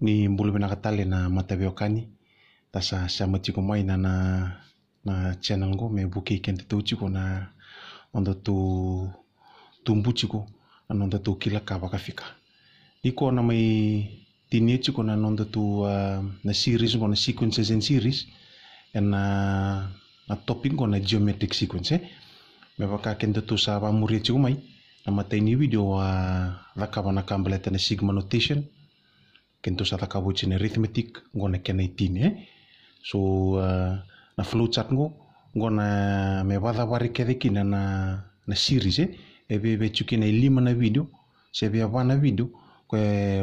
ny mbolomena katalena matavioakany Tasa siamatiku mai na na cianangu me bukeikean teteuciku na onda tu tumbuciku na onda tu kilaka wakafika iko na mai tinieciku na onda tu uh, na series go na sequence and series na na topic go na geometric sequence eh? me wakaken tetu sa wamurieciku mai na mataini video uh, wakawa na kambala tena sigma notation kento sataka bo tsiny arithmetic ngona kena itiny so uh, na flowchart ngo ngona mewadhawari kethikina na na series e ebe bechukina lima na video sebe abana video kwe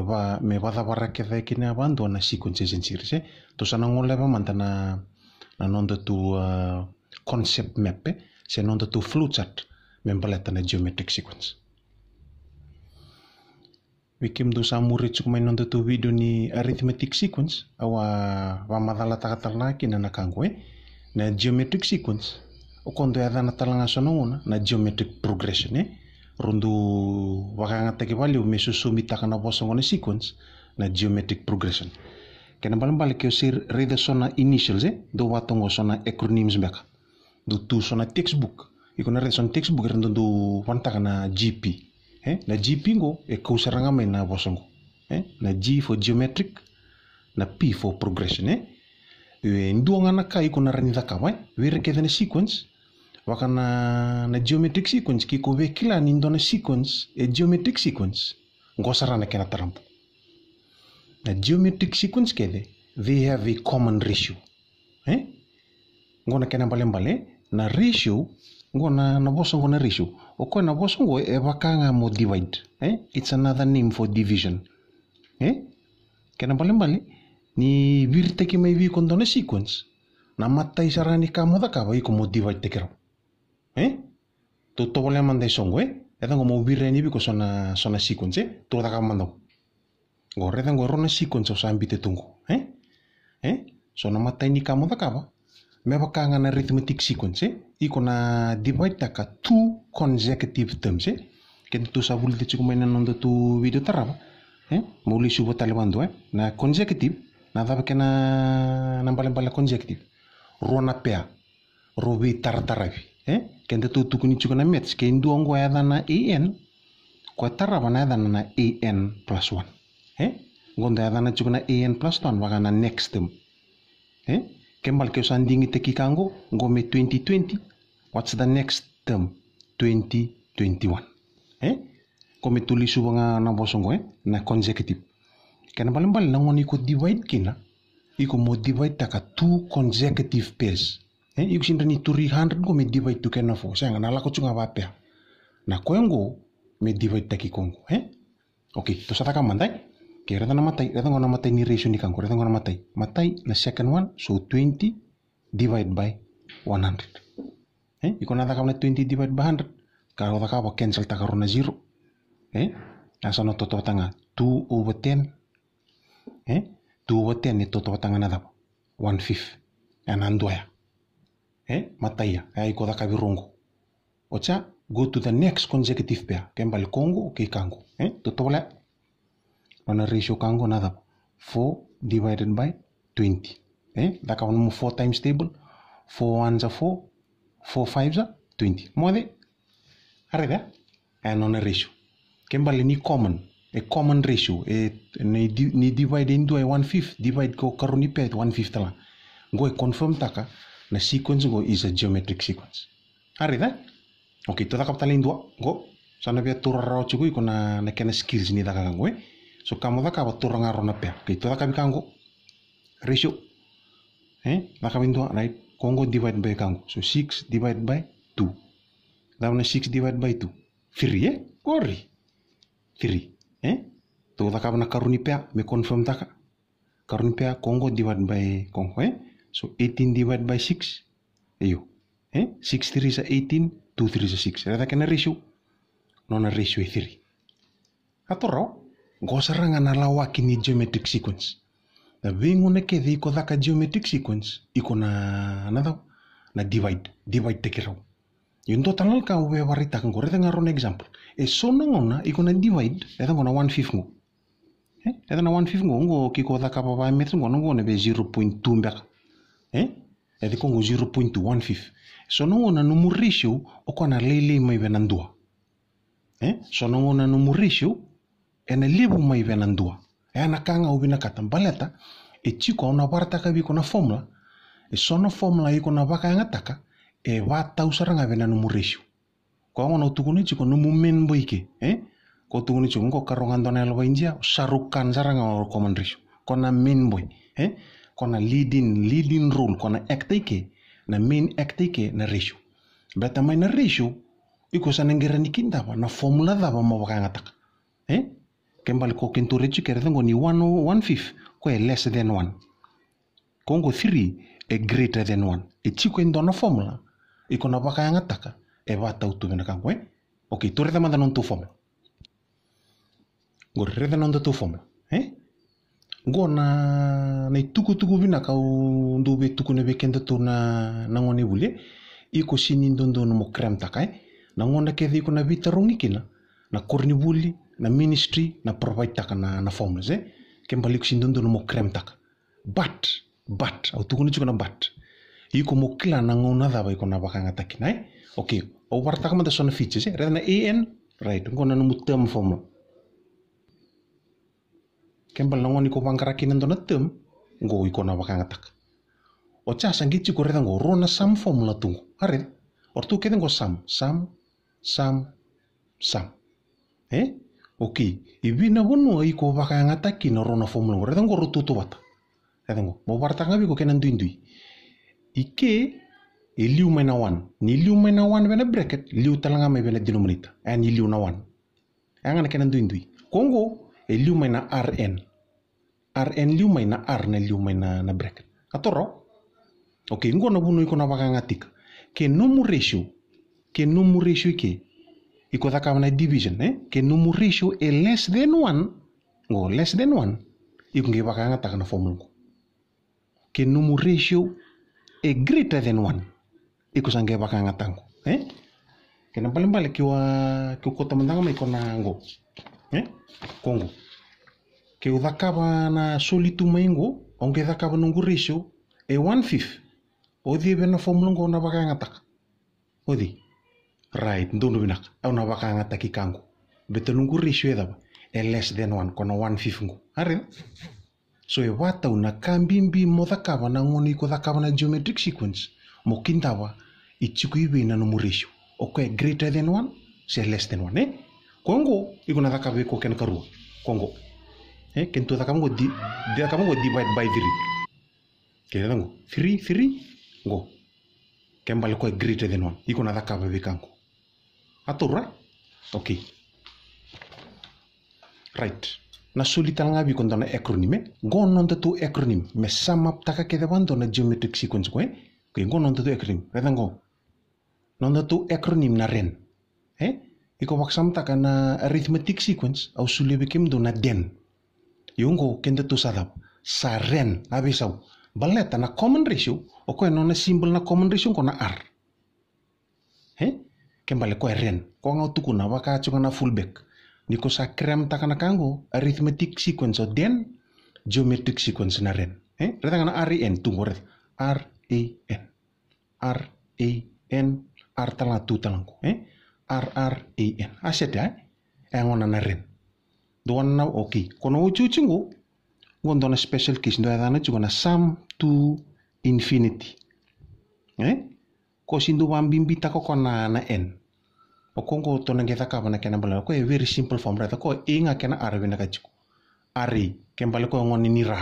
ba mewadhawara kina abantu na sequences and series e tosana ngole ba mantana na nondo tu uh, concept map e se nondo tu baleta na geometric sequence do samuri само речоко mainontoto video ni arithmetic sequence awa vamadala takatalnaki na nakango e na geometric sequence okondo yadana talangasonogona na geometric progression e rondo vakangataky na mesosomitakana vasongona sequence na geometric progression kena balimbaliky eo Sir reda sona initials e do vatongo sona acronyms beka do tu sona textbook ikona reda sona textbook rendondo vanitakana gp eh? na g pingo e kawsarangama na wasango eh? na g for geometric na p for progression eh? e nduanga na kai ko na ranida kawa eh? we rekedene sequence waka na, na geometric sequence kiko we kila ni na sequence e geometric sequence ngosarana kena tarampo na geometric sequence kede they have a common ratio eh? ngona kena mbale mbale na ratio ngona na bosa ngona ratio okona bosongo evakanga eh, mo divide eh? it's another name for division eh? kena mbalimbali ni vir mai vi kondone sequence na matai sarani kamoda kava iko mo divide tekero eh? to tobole mandai songo eh? edango mo vir reni biko sona, sona sequence eh? to daka mandau gore edango rona sequence osa tungu eh? eh? sona matai ni kamoda kava mepaka nga na sequence eh? i na divide taka two consecutive terms eh? ken tu sabul de chuku mena nondo tu video e eh muli subo talibando eh na consecutive na daba na bala bala consecutive rona pea robi tartaravi eh e de tu tukuni chuku na mets ken du ongo ya dana en ko taraba na dana na en plus one, e gonda ya dana chuku na n plus one waga eh? na next term e kembalkeo sany ligny tekiky ango ngome 2020 what's the next term 2021 eh kome tulisubanga na bosongo eh na consecutive kana mbalimbali nangoni iko divide kina iko mo divide taka two consecutive pairs eh iko shindani turi 100 kome divide tu kana fo sanga na lako chunga bapea na kwengo me divide taki kongo eh okay to sataka mandai Okay, ratang na matay, ratang na matay ni ratio ni kang, ratang na matay. Matay na second one, so 20 divided by 100. Eh, ikaw na takam 20 divided by 100. Karo taka wa cancel takaro na 0. Eh, nasa na totoo tanga, 2 over 10. Eh, 2 over 10 ni totoo tanga na dapa. 1 fifth. Yan ang Eh, matay ya, kaya ikaw taka birongo. Ocha, go to the next consecutive pair. Kembali Congo, okay kango. Eh, totoo lang. माना ratio कहाँ को ना था four divided by twenty है दाका भन्नु म four times table four one जा फोर फोर फाइभ जा ट्वेंटी मोदे kembali ni common a common ratio e ni ni divide into a one fifth divide go karo ni pet one fifth la go confirm taka na sequence go is a geometric sequence are okay to taka talen dua go sana bia turarao chugui kona na kena skills ni taka go eh so kamu tak wa turanga rona apa ki to daka kanggo ratio eh kami tuh right nah, kongo divide by kanggo so six divide by 2 na 6 divide by 2 three eh kori 3 eh to daka na karuni pe me confirm daka karuni pe kongo divide by kongo eh so eighteen divide by 6 ayo eh 6 3 is 18 2 3 is 6 ada kena ratio nona ratio 3 rau la waki ni geometric sequence na vingone kedhi iko thaka geometric sequence iko na nathau na divide divide tekirau yunto tanal ka ube warita kan gore tanga ron example e so na ngona iko na divide eta ngona 1/5 ngo eh eta na 1/5 ngo ngo kiko thaka pa ba metri ngo ngo ne be 0.2 mbeka eh eta ko ngo 0.15 sona ngona no murisho okona lele mai benandua eh sona ngona no murisho ena libu ma ibe na ndua ena kanga ubi na katan baleta e chiko ona wartaka bi kona formula e sono formula i kona baka yang ataka e, e? wa tau saranga bena no murishu ko ona tukuni chiko no mumen boike eh ko tukuni chiko ko karongan dona lo india sarukan saranga o common rishu kona min boy eh kona leading leading role kona actike na main acta actike na rishu beta mai na rishu iko sanengera nikinda na formula daba ma baka yang ataka eh kembal ko kentore chikere thengo ni 1 or ko less than 1 kongo 3 e greater than 1 e chiko endo na formula iko na baka yanga taka e bata na kango eh okay tore da manda non tu formula ngo reda non tu formula eh ngo na na tuku tuku bina ka ndo be tuku ne be kenda tu na na ngone bule iko ndo ndo no mo krem takai na ngone ke iko na bita rongi kina na korni buli na ministry na provide taka na, na forme eh? zay ke mbaliko si krem taka bat bat au tukuni chuka na bat iko mo kila na ngona daba iko na bakanga taki nai eh? okay au war taka mata sona features eh rena en right ngona na mutem forme ke mbalango ni ko bangara kinando na tem ngo iko na bakanga taka o cha sangi chuko rena ngo rona sam formula tungo. are or tu ngo sam sam sam sam eh ok ibina bono ai ko baka yang ata kino rono formula ngore tango rotu tu bata tango mo barta ngabi ko kenan duindui ike iliu mena wan ni liu mena wan bena bracket liu talanga me bena denominator and iliu na wan angana kenan duindui kongo iliu mena rn rn liu mena r na liu mena na bracket atoro ok ngono bono iko na baka ngatika ke nomu ratio ke nomu ratio ke iko thakamana division eh? ke numu ratio e less than one go less than one iko nge bakanga takana formula ko ke numu ratio e greater than one iko sange bakanga tango eh kena pale mbali kiwa kiukota mandanga maiko nango eh kongo ke uthakava na solitu maingo onge thakava nungu ratio e one fifth othi ebe na formula ngo na bakanga taka othi right na waka nga taki kangu betelungu ratio edava e less than one kona one fifth ngu arin so e wata vatauna kambimbi mothakava na ngoni ng'ono ikuthakava na geometric sequence mo mokindava ichiku ivina no muratio okoe greater than one se less than one eh? kwango ikuna thakava ikuokena karua kwango eh? kentu thakava ngo di, thakava ngo divide by three kelitha ngo three three ngo kembali koe greater than one na ikuna thakava vikango atura ok right na solitalgabi kon dana acronyme eh? go nonta tu acronym me sama taka kete geometric sequence koe eh? ke go nonta tu acronym reta go nonta tu acronym na ren eh iko wak sam na arithmetic sequence au sulebe kem dona den yungo kende tu sadap sa ren abi sau na common ratio o koe nona symbol na common ratio ko na r eh kembali ko ren ko tuku na waka chunga na fullback ni ko sa krem takana kango arithmetic sequence o den geometric sequence na ren eh reta kana ren tungo ret r a e e n r a e n r tala tu talango eh r r a n aset ya eh? eh ngona na ren doan na oke kono uchu chingo na special case ndo dana chunga na sum to infinity eh ko sindu wambimbita ko konana en o kongo tona ngetha kava na kena bala ko e very simple form rata ko inga e kena arve na kajiku ari bala ko e ngoni ni ra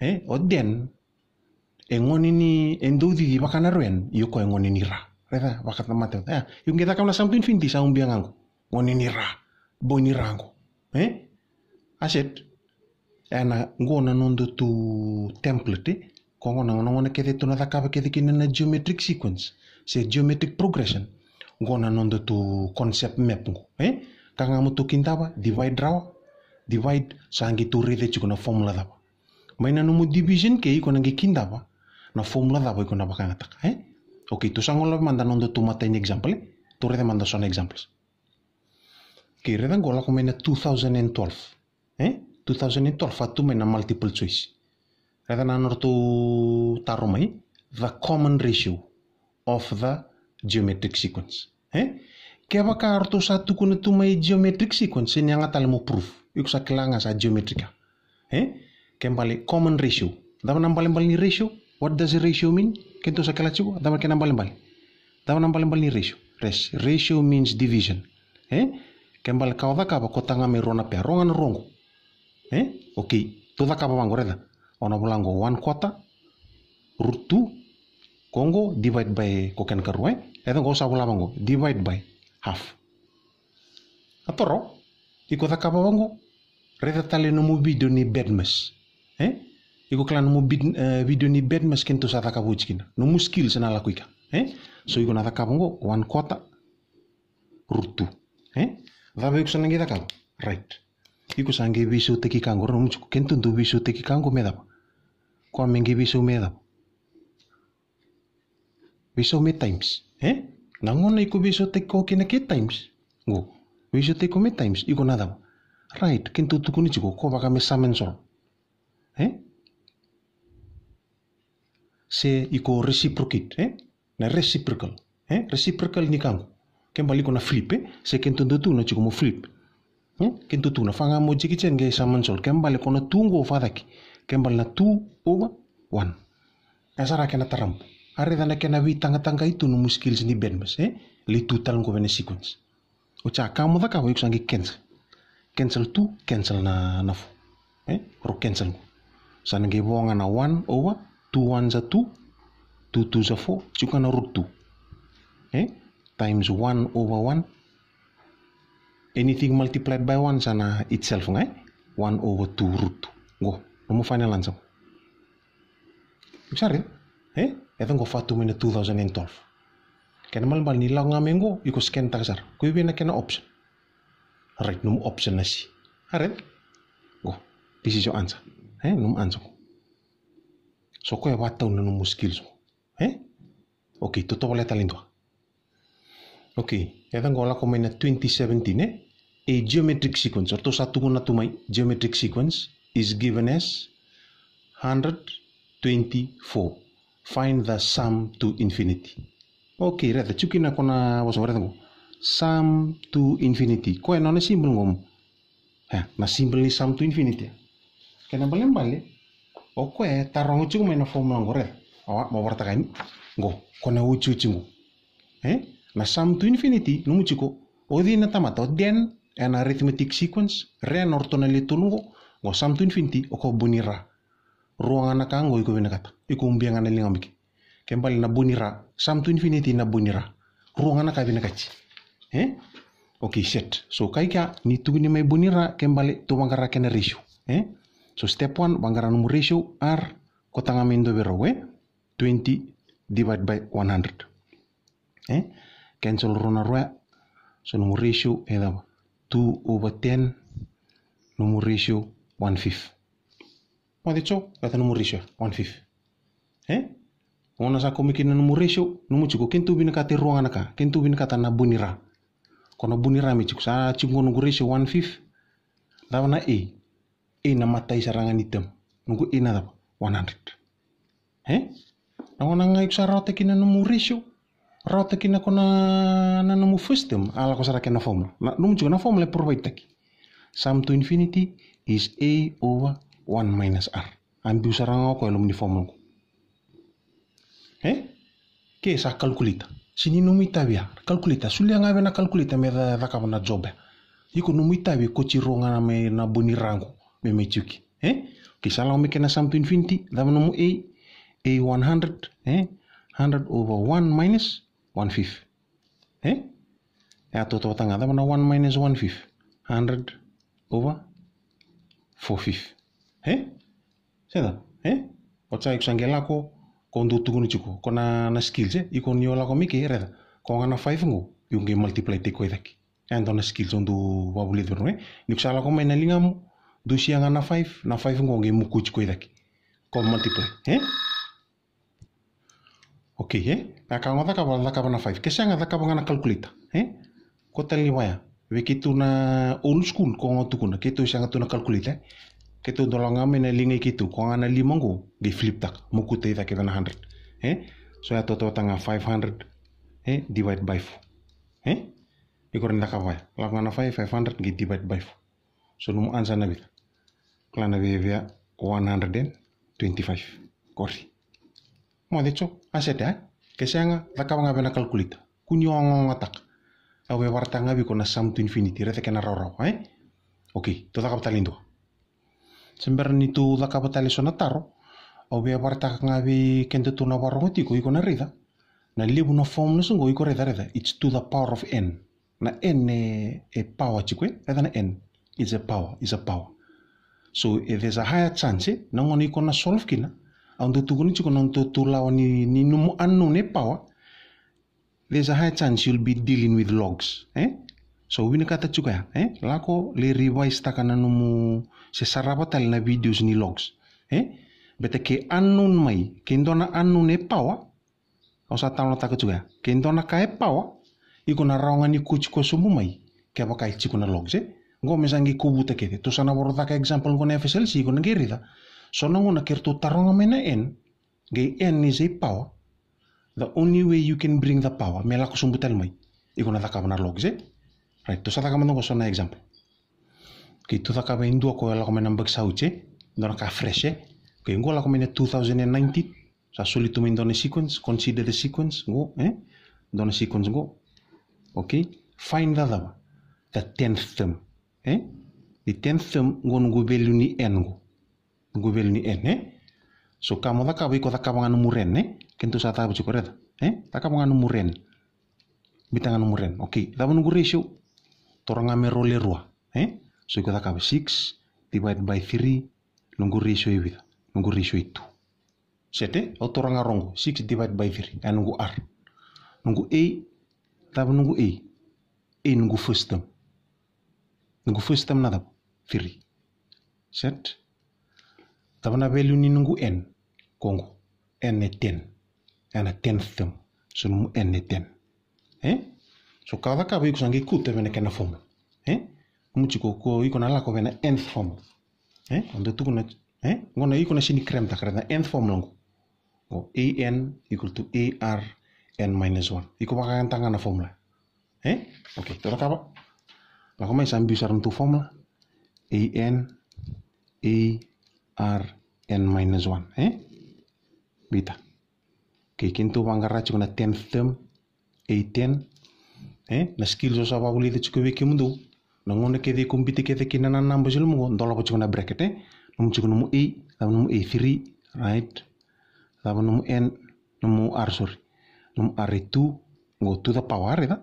eh o den e ngoni ni endu di di bakana ruen yu ko e ngoni ni ra rata bakata mate eh ya, yu ngetha kava na sampin finti sa umbiang angu ngoni ni ra bo ni rango eh aset ana ngona nondo tu template ko ngona ngona kethe tuna kete kene na geometric sequence Se geometric progression ngo nanonda to concept map ngo e eh? kagnamo to kintaba divide rawa divide sangi to redetsiko na formula daba mai nanomo division ke iko nangi kindaba na formula daba iko na bakanga taka e okay to sango labe manda nondo to mata ini example eh? to rede manda sona examples ke reda ngola ko mena 2012 eh 2012 fatu mena multiple choice reda nanor to taromai eh? the common ratio of the geometric sequence. Eh? Kebaka arto satu kuna tu mai geometric sequence ini yang tala mo proof. Iku sa kelanga sa geometrica. Eh? Kembali common ratio. Dama nambal bal ni ratio. What does ratio mean? Kento sa kala chiku, dama ke nambal bal. Dama nambal bal ni ratio. Res. Ratio means division. Eh? Kembali kau daka ba kotanga me rona pe rongan rongo. Eh? Okay. Tu daka ba mangoreda. Ona bolango one quarter root two kongo divide by ko ken karuwe eden eh? go sabu lamango divide by half atoro iko kapa bango reta tale no mu ni bedmes eh iko klan mu bid eh, ni bedmes kento sa takabu chikina no mu skill sana la kuika eh so iko na takapa bango one quarter root 2 eh dhabe iko sana ngi right iko sangi bisu teki kango no mu chiku kento ndu bisu teki kango meda kwa mengi bisu meda Wis me times. Eh? Nangona iko wiso teko kene ke times. Go. Wiso teko me times iko nadam. Right, kintu tukuni jiko ko baka me samen sol. Eh? Se iko reciprocate, eh? Na reciprocal, eh? Reciprocal ni kango. Kembali ko na flip, eh? Se kintu ndutu na jiko mo flip. Eh? Kintu tu na fanga mo jiki chenge samen sol. Kembali ko na tungo fadaki. Kembali na 2 over 1. Esa rakena tarampu. ary zandraiky anaoe tangatanga ito no misy kely sy ny beny bas e eh? le to talangovy any sequence otsy akamo zaka hoeko zangy cancel cancel tu cancel na nafo, eh? e ro cancel Sana zany nge voagnana one oa two one za two two two za four tsokana ro two eh? times one over one anything multiplied by one sana itself ngai eh? one over two root two go nomofany alanjao sary eh? eto go fatu mene 2012 kena mal mal nilau ngamengo iko scan taksar kui bena kena option right num option nasi aret go this is your answer eh num answer so ko e watau na num skill so eh okay to to wala talento okay eto go la ko mena 2017 eh a geometric sequence or to satu guna tumai geometric sequence is given as 124 find the sum to infinity okay reda tsukina kona wasowa reda ngo sum to infinity ko enone simbol ngomo ha na simbol ni sum to infinity kena bale bale o koe tarongo tsuku mena formula ngo reda awa mawarta kani ngo kona na uchi ngo eh na sum to infinity no muchiko odi na tamata den an arithmetic sequence re an ortonali tulungo ngo sum to infinity o bunira ruangan ruangana kango iko venakata iko umbiangana lingambiki kembali na bunira sam tu infinity na bunira bonira ruangana ka venakachi eh okay set so kai kaika ni tu tugni mai bunira kembali tu mangara kena ratio eh so step 1 mangara numur ratio r kota mendo bero eh 20 divided by 100 eh cancel rona roa so numur ratio eh 2 over 10 numur ratio 1 fifth Mau tso kata numu resio one fifth eh Kau sa komi kina numu resio numu ciko ken tubina kate ruangana ka ken tubina kata kono bunira mi ciko sa ciko nugu one fifth dawa na e e na matai item nugu e na one hundred eh Kau ona ngai sa rote kina numu resio rote kina kona na numu first term ala kosara kena formula na numu ciko na formula provide taki sum to infinity is a over 1 minus r ambiusaranga ko elum ni fomungu eh ke sa ah, calculita sini numu itabia calculita sulianga be na calculita me dhaka na jobe iko numu itabia ko chironga na me na bonirangu me mechuki eh ke sala me kena samtu infinity dama numu a a 100 eh 100 over 1 minus 1 fifth eh ya toto tanga dama na 1 minus 1 fifth 100 over 4 fifth e sena e ocha ikusangelako kondutukun chuku kona na skills e ikon ko miki reda konga five ngu yungi multiply te koi endo na skills ondu wabuli dhurnu ko maina lingamu dushi yang na five na five ngu ngi mukuchi koi ko multiply e okay e akanga daka wala daka na five kesanga daka banga na calculator e ko tali waya we kitu old school ko ngotukuna kitu isanga tuna calculator keto dolo nga mena linga kitu ko nga na di flip tak mo ko te ke 100 eh so ya toto tanga 500 eh divide by 5, eh ikor ndaka wa la nga 5 500 ge divide by 5, so num ansa na kla klana be via 125 kori mo de cho aseta ke sanga ka nga bena kalkulita kunyo nga tak awe nga bi ko na sum to infinity rete kena raw raw, eh Oke, to daka talindo Sembra ni tu da cabo tale sona taro, o bea barta ngabi kente tu na warong tiko iko na rida. Na libu na form na sungo iko rida rida. It's to the power of n. Na n e, e power chikwe, edha na n. It's a power, it's a power. So if there's a higher chance, na ngoni iko na solve kina, ang tutuguni chiko na tutulawa ni, ni numu anu ne power, there's a higher chance you'll be dealing with logs. Eh? so wini kata ya eh lako le revise takana numu se sarabatal na videos ni logs eh bete ke anun mai ke indona anun e pawa o sa tano taka juga, ya, ke indona ka e pawa iko na raunga ni kuchi ko sumu mai ke apa kai chiku na logs eh ngo mesangi kubu te ke to sana woro taka example ngo na si ngo na ta, so nango na kerto taronga mena en ge en ni zai pawa the only way you can bring the power melako sumbutel mai iko na taka na logs eh Right, τόσο θα κάνουμε τον ένα example. Και το θα κάνουμε είναι δύο κοέλα κομμένα μπεξαούτσε, τον καφρέσε, και εγώ λα κομμένα 2019, sa suli to min sequence, consider the sequence, go, eh? dona sequence go. Okay? Find the other The tenth term. Eh? The tenth term go nungu belu ni n go. Nungu belu ni n, eh? So kamu tak kau ikut tak kau nganu muren, eh? Kentu sa tahu cukup Eh? Tak kau nganu muren. Bitangan muren. Okay. Tapi nunggu ratio toranga me role rua e eh? so ikuta kabe six divided by three nunggu ratio e Nunggu ratio itu. E two sete o toranga rongo six divided by three e nungu r nungu a tabu nungu a e nungu first term nungu first term nada three set tabu na value ni nungu n kongo n e ten n e tenth term so n e ten eh? sokavathakava ikusanga ikute veneke na fomo eh? muchikokuo iko na lako vena nth form eh? onde tukuna eh? ngona iko na shini krem takara na nth form longo o an equal to ar n minus 1 iko vakakan tangana formula eh? okay tora kava lako mai sambi usar ntu formula an ar n minus 1 eh? bita okay kintu wangarachi kuna 10th term a10 eh na skills osa wa wuli de chuko we ke mundu na ngone ke de kumbiti ke de kinana nambo jil mungo ndolo ko chuko na bracket eh num chuko num e tam num e3 right tam num n num r sorry num r2 go to the re ida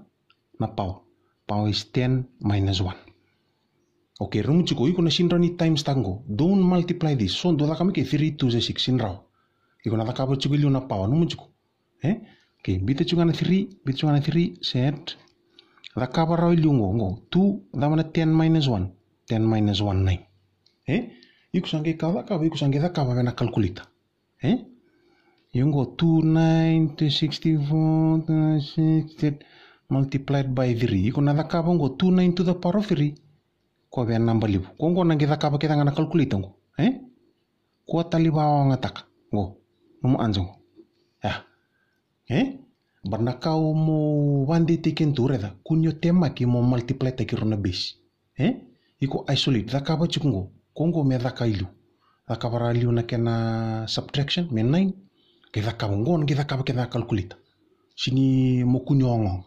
na power power is ten minus 1 Okay, rum chuko iko na sinra ni times tango. Don't multiply this. So dua da kami ke three to six 6 sinra. Iko na da kabo chuko ilio na power num Eh? Okay, bita chuko na 3, bita chuko set la kaba rao ilungo ngo tu damana 10 minus 1 10 minus 1 9 eh iku sangke kaba ka iku sangke kaba vena kalkulita eh yungo 2 9 to 64 60 multiplied by 3 iku na kaba ngo 2 9 to the power of 3 ko vena namba libu ko ngo nange kaba ke tangana kalkulita ngo eh ko talibawa ngataka ngo numu anzo ya eh barnakao mo vandete tureda kunyo tema ki mo multiply ta kirona base eh iko isolate daka ba chikungo kongo me daka ilu daka bara liu na kena subtraction me 9 ke daka ngon ke daka ke calculate sini mo kunyo ngong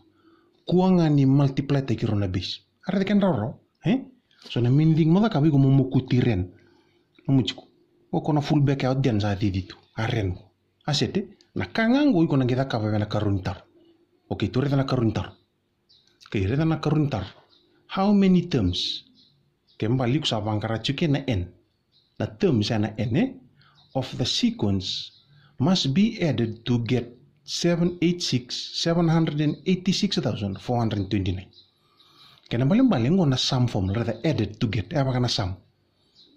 kuanga ni multiply ta kirona base ara de ken roro eh so na minding mo daka bigo mo mo kutiren mo chiku o kona full back out den za diditu aren asete na kangango iko nangita kapa na karuntar okay tu reta na karuntar ke reta na karuntar how many terms ke mbali kusa bangkara chuke na n na terms ya na n eh, of the sequence must be added to get 786 786,429 kena balen balen ngo na sum form reta added to get apa kana sum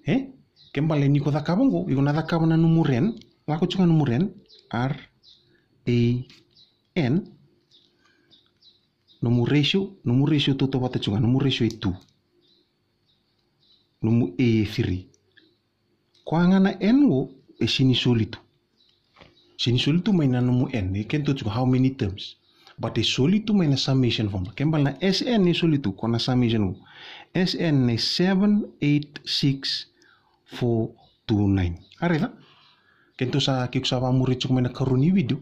eh balen niko dhakabongo iko na na numuren Lako chunga numuren r A e n nomu ratio nomu ratio wata tsuga nomu ratio itu e nomu A e firi e kwa ngana N wo e sini solitu sini solitu maina nomu n. e kento how many terms but e solitu maina summation form kembal na S N e solitu kwa na summation S N e 786429 areva ken to sa kento sa vamuri tsuga maina karuni video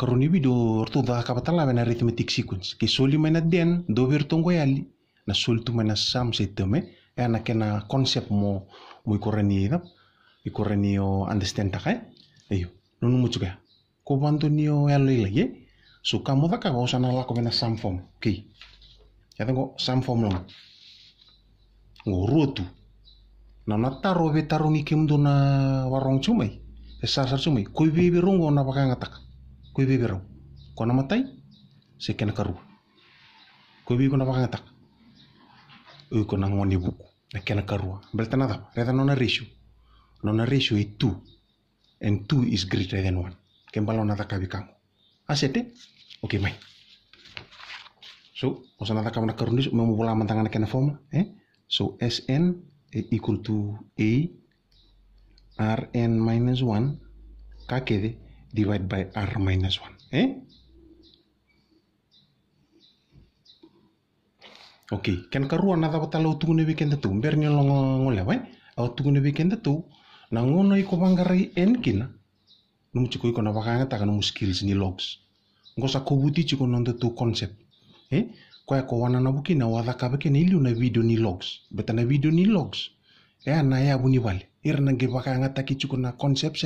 Karunibi do orto da kapatala na arithmetic sequence. Ke soli mena den do virtong ali. Na soli tu mena sam se teme. E ana kena concept mo mo ikorani ida. Ikorani o understand takai. Ayo. Nunu chuka Ko bantu nio ali lagi. So kamu tak na sana ko mena sam form. Oke. Ya tengo sam form long. rotu Na nataro be tarungi kim do na warong cumai. Esasar chumai Koi bebe rongo na pakai ngatak. koy be beraw kono ma tay se ken karu koy bi kono ma tak e kono ngoni buku na ken karu belta nada reda non ratio non ratio e tu and two is greater than one ken balo nada kabi kamu a oke ok mai so osa nada kamu na karu ni memu bola mantangan ken forma eh so sn equal to a rn minus 1 kakede Divide by r minus 1. Eh? Okay, ken karua na tapa tala utungune weekend tu, ber nyo longo ngole wai, eh? au tungune weekend tu, na ngono iko manggarai en kina, nung ciku iko na wakanga taka num skills ni logs, sa kubuti ciku nonto tu konsep, eh, kwa ya ko wana na buki na wada kabe ken ilu na video ni logs, beta na video ni logs, eh na ya buni wale, ir na ge wakanga taki na concept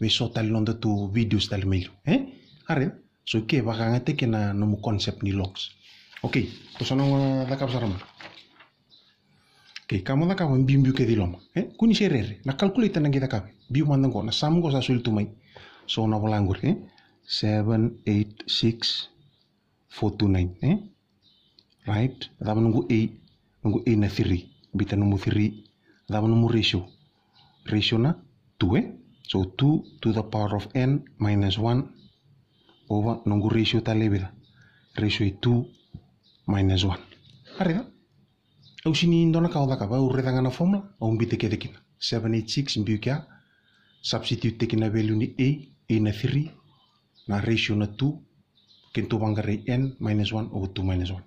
be sotalilonda tu videos talimailu eh aren so ke bakanga te ke na nomu concept ni logs ok tosonongo eh, lakap sarama okay kamo lakap mbimbiu ke diloma eh kuni serere na calculate na kita ka biu mandango na samgo sa sul tumai so na bolangur eh 786429 eh right daba nungu a nungu a na 3 bita nungu 3 daba nungu ratio ratio na 2 eh So 2 to the power of n minus 1 over nongu ratio talebela. Ratio 2 minus 1. Arida. Au sini indona kau daka ba urredanga na formula au mbite ke dekina. 786 mbiukia substitute tekina value ni a a na 3 na ratio na 2 kento wangare n minus 1 over 2 minus 1.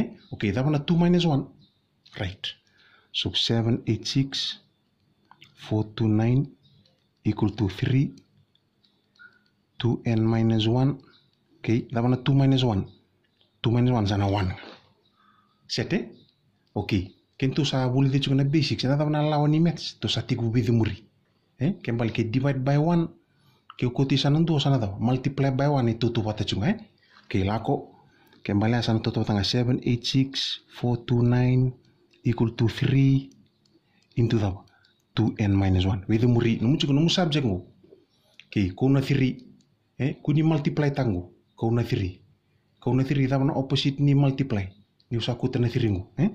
Eh? Okay, that one 2 minus 1. Right. So 786 429 equal to 3 2n minus 1 okay mana 2 minus 1 2 minus 1 sana 1 sete okay kentu sa boleh di cuman basic sana mana lawan ni match to sa tiku bi muri eh kembali ke divide by 1 ke ukuti sana 2 sana da multiply by 1 itu tu pata cuman eh ok lako kembali sana tu pata 7 8 6 4 2 9 equal to 3 into that 2n minus 1 wede mu ri numu cukup numu subjek ngu ki ko na 3 eh kau ni multiply tangu ko na 3 ko na 3 dawna opposite ni multiply ni usa kau tena 3 ngu eh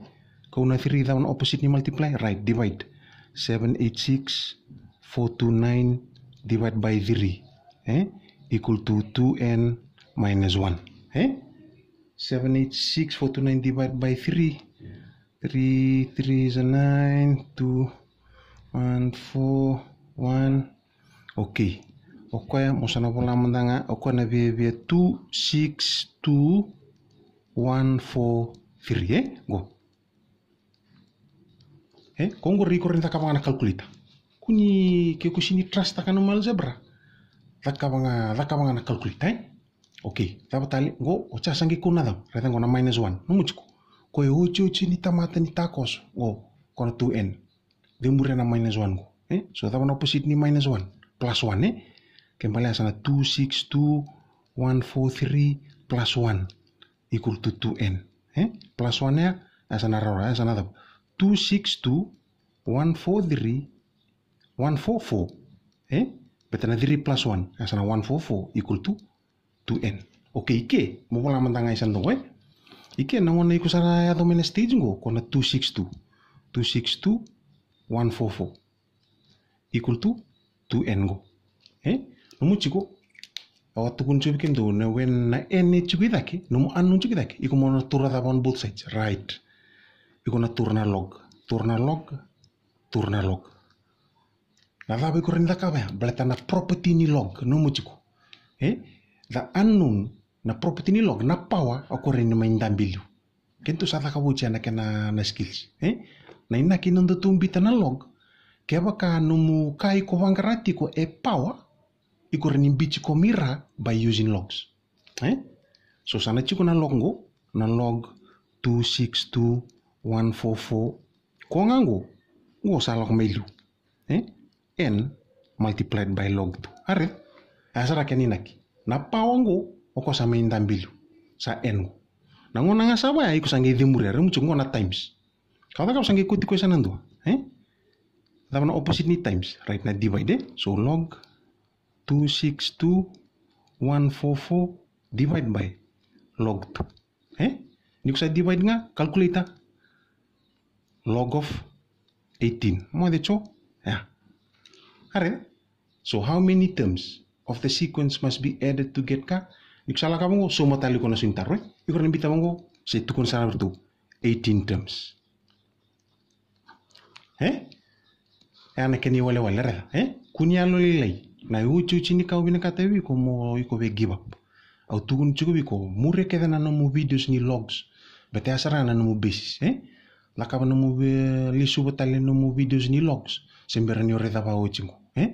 ko na 3 dawna opposite ni multiply right divide 786 429 divide by 3 eh equal to 2n minus 1 eh 786 429 divide by 3 3 3 is a 9 2 one four one okay okoya musana pula mendanga oko na bia bia two six two one four three eh go eh kongo record rinta kapanga na kalkulita kuni ke kusini trust takana mal zebra takapanga takapanga na kalkulita eh okay tapatali go ocha sangi kuna dam rata go na minus one numuchiko ko e uchi uchi ni tamata ni takoso go kono 2n dembure na minus one ko eh? so taman opposite ni minus one, plus one eh? kembali kan asana two six two one four three plus one equal to 2n eh? plus one ya asana rora asana tab Two six two one four three one four four. eh? na 3 plus one asana one four four equal to 2n oke okay, ike mau pola mentangai aisan dong eh? ike nangona na sana ya domain stage go kona 262 262 144 equal to 2n go eh nomu chiko awa tukun chubi kendo na when na n e chuki daki nomu an nun chuki daki iko mona on both sides right iko na turna log turna log turna log na daba iko rinda kabe bleta na property ni log nomu chiko eh the unknown na property ni log na power akore ni mainda kento sa thaka bucha na kana na skills eh na inaki inondu tumbi tana log waka numu kai ko wangarati ko e power iko reni bici ko mira by using logs eh? so sana chiko na log go na log 262144 ko ngango ngo sala ko melu eh? n multiplied by log 2 are asara ken inaki na power ngo oko sama intambilu sa n ngo nango nanga saba ya ikusange sangi dimure remucungo na times Κάθακα σαν και κούτι κούεσαν αντού. Ε? That opposite ni times. Right now divide. Eh? So log 262.144 divide by log 2. Eh? Ni sa divide nga, calculate Log of 18. Mau de Ya. Are? Eh? So how many terms of the sequence must be added to get ka? Ni salah kamu, so matali kono sing taruh. Eh? ni lebih tamu, saya tukun salah bertu. 18 terms. eh anake walewalera kunyalolilai na uchiuchini kauvina katevi komo ikove give up au tukun chikuvi ko mure keve na nomu videos ni logs bete asara na nomu basis eh la no li nomu lisu no nomu videos ni logs sembera ni oreda va ochingo eh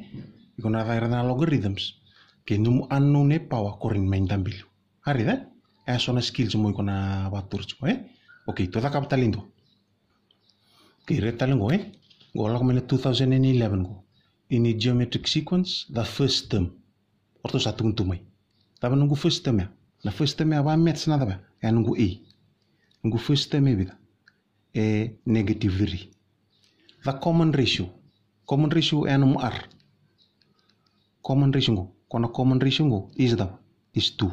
iko na vaira na logarithms ke nomu unknown e pawa korin main tambilu arida é a sona skills mo iko na vatur chiko eh Ok, toda kapitalindo Kireta go eh. Go alak mene 2011 go. Ini geometric sequence the first term. Orto sa tung tumai. Taba nunggu first term ya. Na first term ya ba met sana taba. Ya nunggu e. Nunggu first term ya bida. E negative ri. The common ratio. Common ratio ya num r. Common ratio go. Kona common ratio go is taba. Is 2.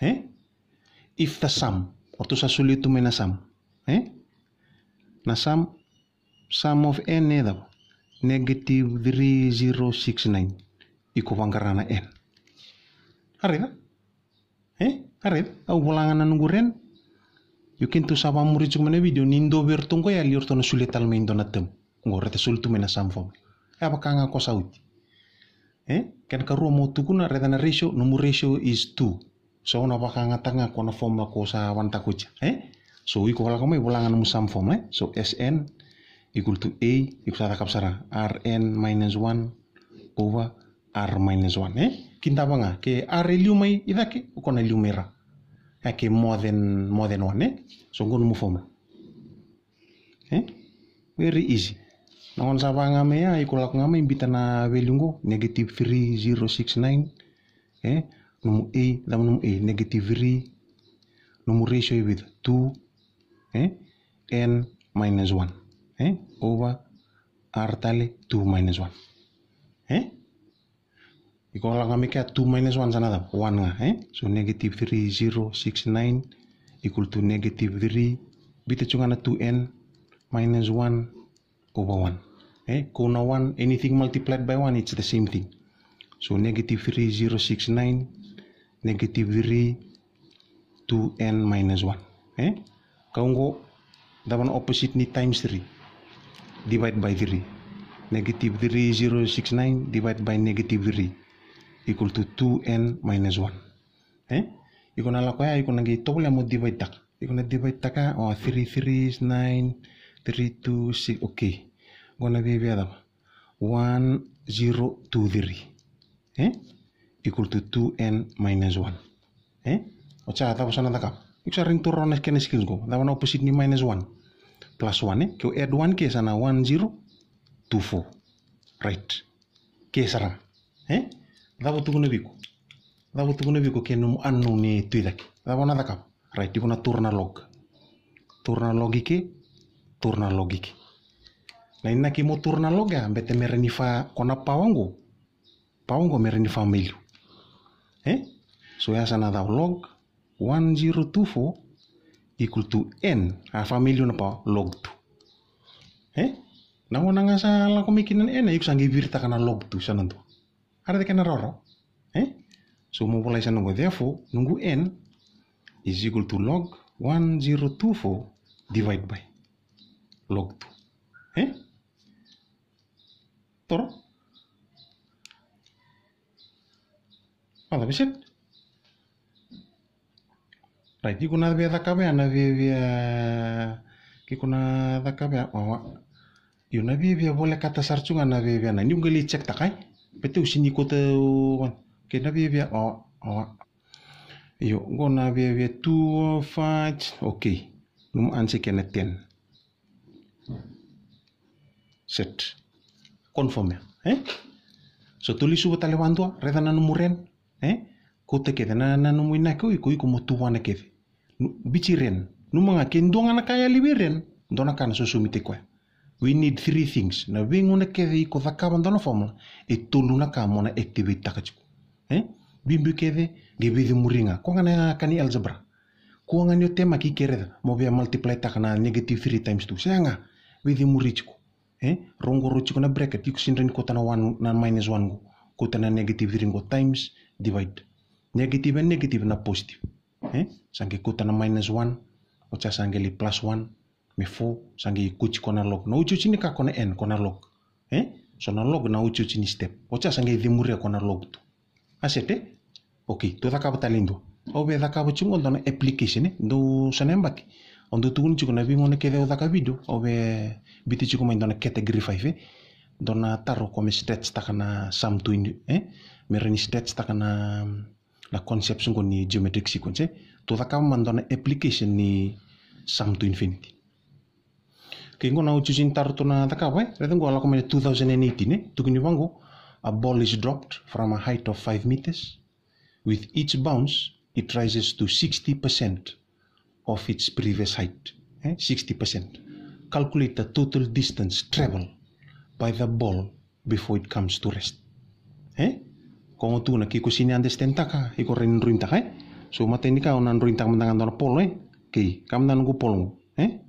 Eh? If the sum. Orto sa sulitu mena sum. Eh? Na sum sum of en neda negative 3069 iko pangkarana en areva eh areva au bolangana nguren yukin tu sama muri cuma ne video nindo bertungko ya liur sulit sulital main dona tem ngorete sum mena e apa kanga ko sauti eh ken karu mo tukuna redana ratio nomor ratio is 2 so na baka nga tanga ko na formula ko sa wanta kuja eh so iko wala ko mai bolangan mu samfom eh so sn equal to a equals to kapsara rn minus 1 over r minus 1 eh kintabanga ke r e liuma idhake ukona liumera yake more than more than 1 eh so ngono mufoma eh very easy nangon sabanga meya ikula kungama imbita na velungo negative 3069 eh numu a damu numu a negative 3 numu ratio e with 2 eh n minus 1 eh, over artale 2 minus 1 eh iko langa mika 2 minus 1 sana dap 1 nga eh so negative 3 0 6 9 equal to negative 3 bita chungana 2n minus 1 over 1 eh na 1 anything multiplied by 1 it's the same thing so negative 3 0 6 9 negative 3 2n minus 1 eh kaunggo dapat opposite ni times 3 divide by 3 negative 3 0 6 9 divide by negative 3 equal to 2n minus 1 eh na ikona lakoya na ngi tobla ya mo divide tak na divide tak o ya, oh, 3 3 is 9 3 2 6 okay gonna be beada 1 0 2 3 eh equal to 2n minus 1 eh ocha ta bosana taka iksa ring turrones skills kingo da wana opposite ni minus 1 plus 1 eh? Keo add 1 ke sana 1 0 2 4 right ke sara eh dhavo tugune biko dhavo tugune biko ke num annu ne tuidake dhavo na dhakap right ikuna turna log turna log turna log na inna ki mo turna loga ya mbete mereni fa kona pawango pawango mereni fa mailu eh so ya sana dhavo log 1024 equal to n alpha million apa log 2 eh namun nang salah kemikinan n yuk sanggi birta kana log 2 sana tuh arti kena roro eh so mau mulai sana nunggu therefore nunggu n is equal to log 1024 divide by log 2 eh Toro? Mantap, sip. Rai ki kuna vea dakavea na vea vea ki kuna a wawa. Yo na vea vea bole kata sarchunga na vea vea na ni cek takai. Pete usini te wan. Ke na vea vea awa, awa, Yo go na vea vea tua faj. Oke. Num anse kene ten. Set. Confirm ya. Eh? So tulisu batale wantua redana numuren. Eh? Kote kedena kui inako iku iku na kede. bici ren numanga ke ndonga na kaya libi ren ndona kana susumite koe we need three things na wenguna keve i kotha kava ndona formula e tolu na ka mona activate e takatsuku eh? bimbi keve ge bithi muringa kuanga na kani algebra kuanga ni tema ki kereda mo be multiply takana negative 3 times 2 sanga bithi murichku eh? rongoro chiko na bracket iku sindrin kota na 1 na minus 1 go kota na negative 3 go times divide negative and negative na positive eh? sange kuta na minus one ocha sange li plus one me fu sange ikuchi kona log na uchi uchini ka kona n kona log eh so na log na uchi uchini step ocha sange dimuria kona log tu asete Oke, tu dhakaba lindo, obe dhakaba chungo ndona application eh sana sanembati ondo tukuni chuko na bimone kede odhaka video obe biti chuko ma ndona category five, eh dona taro kome stats taka na sam tuin eh mereni stats taka na na conception ko ni geometric sequence eh tozaka mandona application ny sum to infinity ke ngo na uchu sin tar to na taka wai reden go alako 2018 ne tukini a ball is dropped from a height of 5 meters with each bounce it rises to 60% of its previous height eh? 60% calculate the total distance traveled by the ball before it comes to rest eh? kongo tuna kiko sini understand taka iko renin ruin taka eh? Sumat ini kau nan rintang mentangan tanah pol eh. Ki, kamu nan pol eh.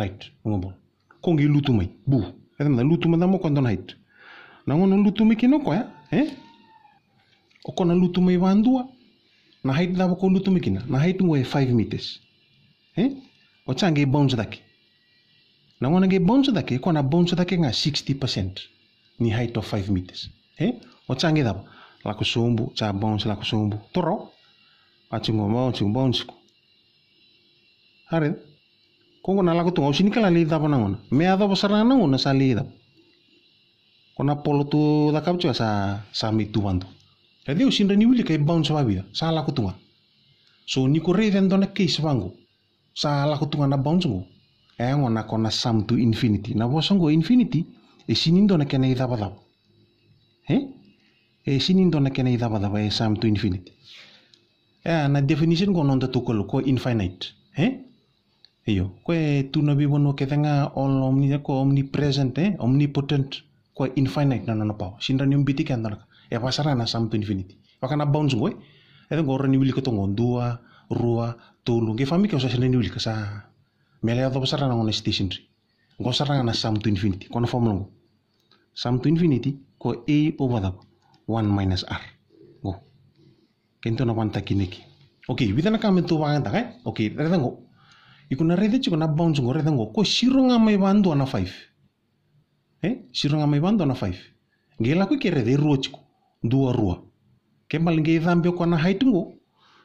Right, ngopol. Kongi lutu mai, bu. Kata mana lutu mana mau konton hait. Nangon lutu mai kino ya, eh. Oko nan lutu mai dua ah. Na hait dawa ko lutu mai kina. Na hait ngwe eh, five meters. Eh. Ocha ngai bounce daki. Nangon ngai bounce daki, ko na bounce daki nga percent ni height of five meters. Eh. Ocha ngai dawa. Laku sumbu, cabang selaku sumbu. Toro, achingomao chingbao are kongo nala kutunga nangona me nangona sa lidapa kona polo tu dakap sa sa mitu bantu jadi usin reni wili kai bounce sa ala so ni ko case bangu sa ala na bounce ngu e kona sum to infinity na bosongo infinity e sinindo kena idapa dapa he e kena idapa e sum to infinity ya na definition ko nonta tukul ko infinite eh iyo ko e tu bi wono ke tanga all omni ko omnipresent eh omnipotent ko infinite na na pa sindra ni mbiti kan na e pasara na sam to infinity waka na bounds ko eh edo ko wili ko tongo dua rua tulu ke fami ke sa sindra ni wili ka sa mele do pasara na ngone station ko saranga na sam to infinity ko formula ko sam to infinity ko a over the 1 minus r kento na wanta kineki okay witana kame tu wanga takai okay reda Iku na reda chiko na bounce ngo reda ko shiro nga mai bandu ana five. eh shiro nga mai bandu ana five. Gela ku kere de ruo chiko dua ruo. kemal nge zambi kwa na height ngo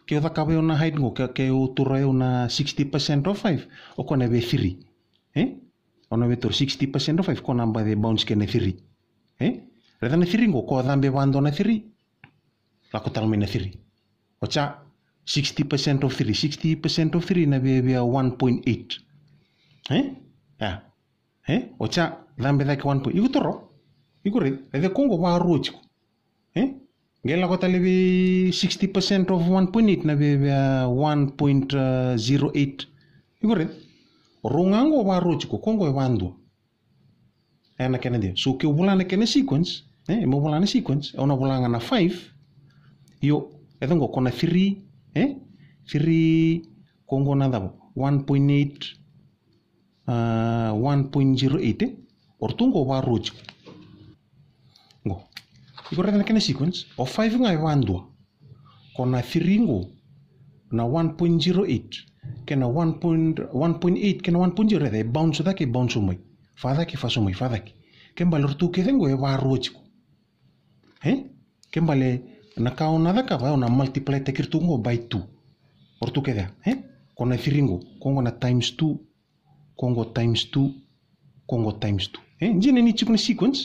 ke oda kabe ona height ngo ke ke utura ona 60% of five. 5 okona be three. eh ona be tur 60% of 5 kona mba de bounce kene three. eh reda three ngo ko zambi bandu na three. la ko talme ne wacha 60% of 3 60% of 3 inavyevya 1.8 eh? yeah. eh? ocha dhambi thake 1 ikutoro ikuri ethe kungo varuochiku eh? ngela kotalevi 60% of 1.8 navevya 1.08 ikuri rungango varuochiku kungo evandua ena kene dia so ke vulana kene sequence eh? muvulana sequence e ona vulanga na 5 iyo ethango kona 3 eh 3 kongo na dabo 1.8 uh, 1.08 eh? ortungo wa roch ngo ikorena kena sequence of 5 ngai e wandwa kona 3 ngo na 1.08 kena 1.8 kena 1.0 dhe e bounce dhake bounce umai fadhake fasumai fadhake kembale ortu kethengo e wa roch eh kembale Nakaonadhaka vao na multiply te kirtu ngo by 2 or tu together eh? kona thiringo kongo na times 2 kongo times 2 kongo times 2 eh? njine ni chikuna sequence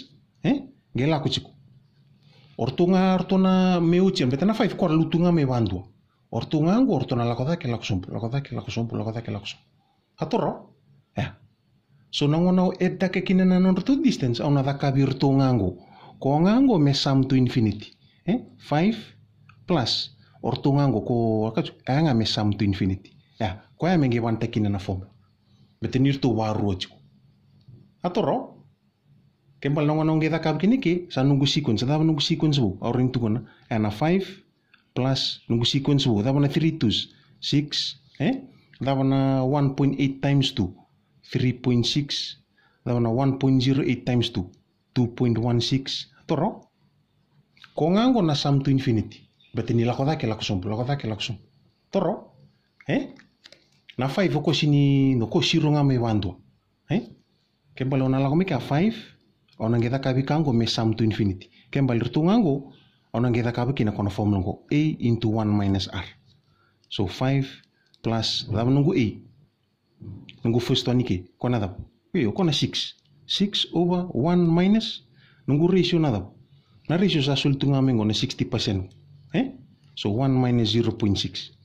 eh? gela gelako chiku or tu tunga or tona meuchi na 5 kwara lutunga mevandua or tu tunga angu or tona lakodhake lakosompo lakodhake lakosompo lakodhake lakosompo hatoro eh? so nangonao add dake kinana non to distance nga ngo ko nga ngo me sum to infinity eh, 5 plus or tungango ko akajo anga me sum to infinity ya ko ya menge wan tekina na form betenir to waru ajo atoro kembal nongo nongo kita kab kini ki sa nunggu sequence sa nunggu sequence bu orang itu kona ana 5 plus nunggu sequence bu dapat na 3 6 eh dapat na 1.8 times 2 3.6 dapat na 1.08 times 2 2.16 atoro kongango na sum to infinity bete ni lakoda ke lakusum lakoda ke lakusum toro eh na 5 ko sini no ko siro nga me wando eh kembali ona lako mika 5 ona ngeda kabi kango me sum to infinity kembali rtungango ona ngeda kabi kina kono formula ngo a into 1 minus r so 5 plus dam nungu a nungu first one ke kona dam kona 6 6 over 1 minus nungu ratio na dam na ratio sa sul nga mengo na 60%. Eh? So 1 minus 0.6.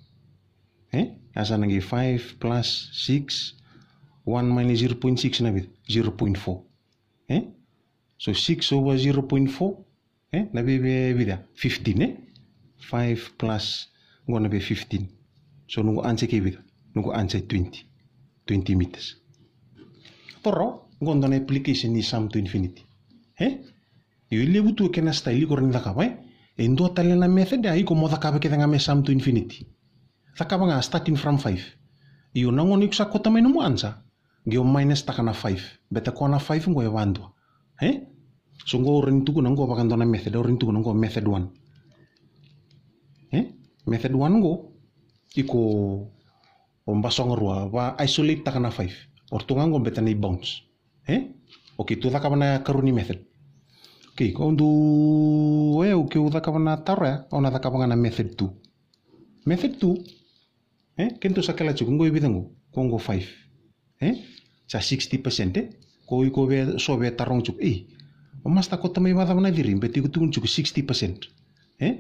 Eh? Asa nang 5 plus 6 1 minus 0.6 na bit 0.4. Eh? So 6 over 0.4 eh na bibi bida 15 eh 5 plus na be 15. So nungo anse ke bida anse 20 20 meters. Toro na application ni sum to infinity. Eh? Ele tu que na sta ele corre na capa, en do tal na mesa de aí como da capa que tenga mesa am tu infinity. Da capa nga starting from 5. E o não onix akota mai no ansa. Ge minus ta kana 5. Beta kona 5 ngo evando. Eh? So ngo rin tu ngo ngo bakando na mesa de rin method 1. Eh? Method 1 ngo iko ombasong rua wa isolate ta kana 5. Ortunga ngo beta bounce. Eh? Okay, tu da karuni method. Kei, ondu eu que o daka na tarra, ona ¿eh? ¿Eh? ¿eh? daka na method tu. Method tu. Eh, kento sakela chu ngoi bidangu, kongo 5. Eh? Sa 60% eh? Koi ko be so be tarong chu. Eh. Mas takut temai mata mana diri, beti ku sixty 60%. Eh?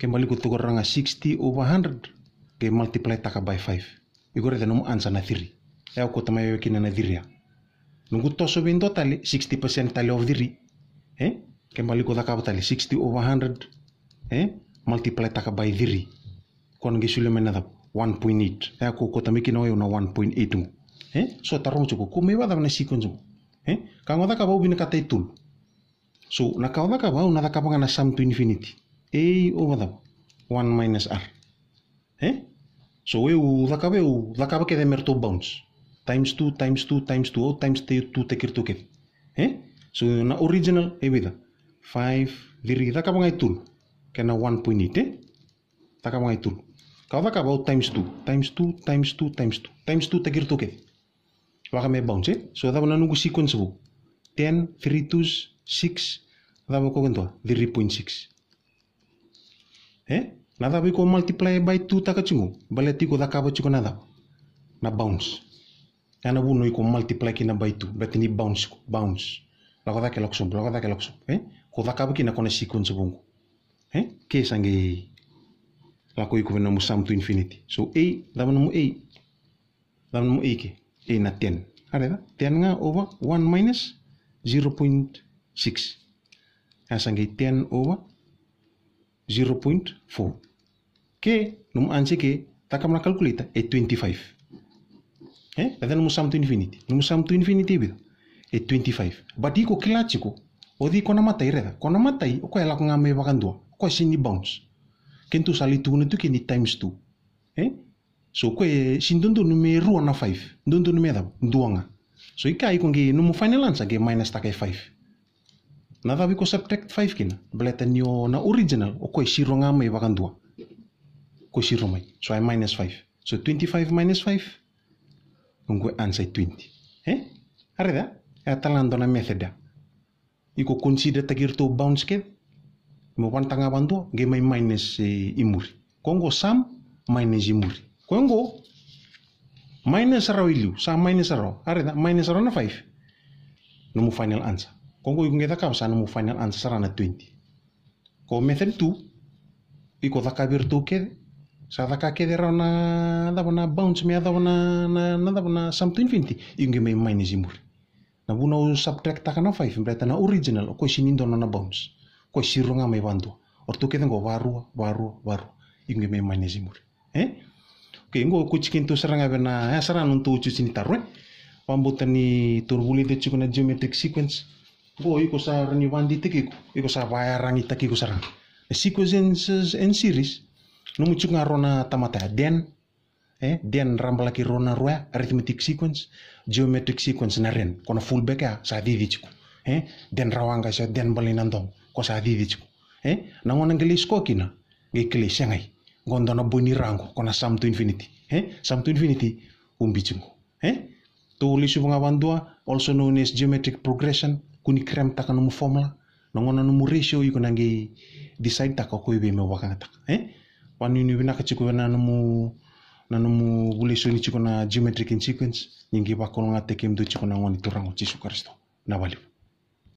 Kembali ku tukur ranga 60 over 100. Ke multiply taka by 5. Igore denom answer na diri. Eu ko temai kina na diri ya. Nunggu toso bin total 60% tali of diri. Eh? kembali kota capital 60 over 100 eh multiply taka by 3 kon ngi sule mena dap 1.8 ya ko kota miki no 1.8 mu eh so tarong chuko ko meba dap na sikon chu eh kango daka bau bin kata itul so na kango daka bau na daka pangana sum to infinity a over dap 1 minus r eh so we u daka be u daka ba ke de bounds times 2 times 2 times 2 times 2 te kirtu ke eh so na original ebida eh, 5 liri kita kapangai tulu kena 1.8 eh ta kapangai tulu kava kava times 2 times 2 times 2 times 2 times 2 takir tuket waka me bounce so dava na nungu sequence bu 10 3 2 6 dava Three point six, eh na dava ko multiply by two taka chingu baleti ko daka ba chiku na dava na bounce ana bu no iko multiply kina by 2 betini bounce bounce lako dake loksom lako dake loksom eh kovaka abukina kona siku nsibungu eh? kesa lako iku vena musam to infinity so a davan mu a davan a ke a na ten areva 10 nga over 1 minus 0.6 asa nge 10 over 0.4 ke num anse ke takamna calculita e 25 eh davan mu sam to infinity num sam to infinity bida e 25 but iko kilatiko odi kona matai reda kona matai o koe lako ngā me wakandua o koe sini bounce ken tu sali tūna tu kini times tu eh? so koe eh, sin dondo nume rua na 5 dondo nume dhabu nduanga so ika iko ngi numu final answer ge minus takai 5 na dhabu ko subtract 5 kina bleta ni na original o koe siro ngā me wakandua ko siro mai so ai minus 5 so 25 minus 5 ngwe answer 20 eh? areda e atalando na methoda iko consider takir to bounce ke mo wan tanga wando ge mai minus eh, imuri kongo sam minus imuri kongo minus raw ilu sa minus raw are da minus raw na 5 no mo final answer kongo iko ngeta ka sa no mo final answer sara na 20 ko method 2 iko daka bir ke sa daka ke de na da bona bounce me da bona na da bona sam 20 iko ge mai minus imuri navuna usubtract taka na 5 mbreta na original okoi sinindona na bounds koi sironga mai wandu or tokethe go warua warua warua ingwe mai manage muri eh okay ngo kuchikin tu saranga bena ya eh, sarang ntu ucu sini tarwe pambutani turbulite na geometric sequence go iko sar ni wandi tekiku iko sar wayarangi ko sarang sequences and series no muchuk ngarona tamata ya den eh, den rambalaki rona roya arithmetic sequence geometric sequence na ren kono full ya, sa didi chiku eh, den rawanga sa den balinandong ko sa didi chiku eh, na ngona ngelis ko kina ngi ngai ngondo na boni rango kona sum to infinity eh, sum to infinity umbi chingu eh, to li subunga bandua also known as geometric progression kuni krem takana mu formula nongona numu ratio yiko nangi decide takako ibe me wakanga tak eh wanu ni bina chiku na numu nanomu vulesoni chiko na geometric insequence sequence nyingi vakolonga tekemdo chiko na ngwani turango jesu kristo na valivu